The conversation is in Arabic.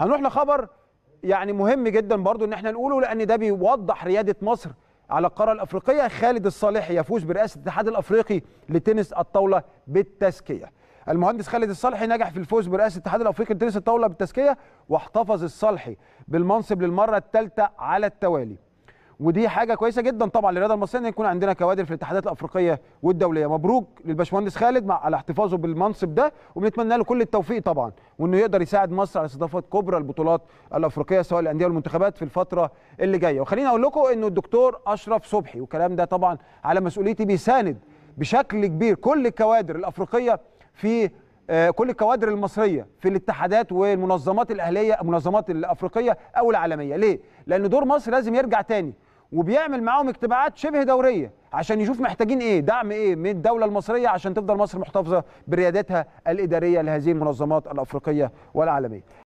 هنروح لخبر يعني مهم جدا برضو ان احنا نقوله لان ده بيوضح رياده مصر على القاره الافريقيه خالد الصالح يفوز برئاسه الاتحاد الافريقي لتنس الطاوله بالتزكيه المهندس خالد الصالحي نجح في الفوز برئاسه الاتحاد الافريقي لتنس الطاوله بالتزكيه واحتفظ الصالحي بالمنصب للمره الثالثه على التوالي ودي حاجه كويسه جدا طبعا للرياضه المصريه ان يكون عندنا كوادر في الاتحادات الافريقيه والدوليه مبروك للباشمهندس خالد مع على احتفاظه بالمنصب ده وبنتمنى له كل التوفيق طبعا وانه يقدر يساعد مصر على استضافه كبرى البطولات الافريقيه سواء الانديه والمنتخبات في الفتره اللي جايه وخليني اقول لكم انه الدكتور اشرف صبحي والكلام ده طبعا على مسؤوليتي بيساند بشكل كبير كل الكوادر الافريقيه في آه، كل الكوادر المصريه في الاتحادات والمنظمات الاهليه المنظمات الافريقيه او العالميه ليه لان دور مصر لازم يرجع تاني وبيعمل معاهم اجتماعات شبه دوريه عشان يشوف محتاجين ايه دعم ايه من الدوله المصريه عشان تفضل مصر محتفظه بريادتها الاداريه لهذه المنظمات الافريقيه والعالميه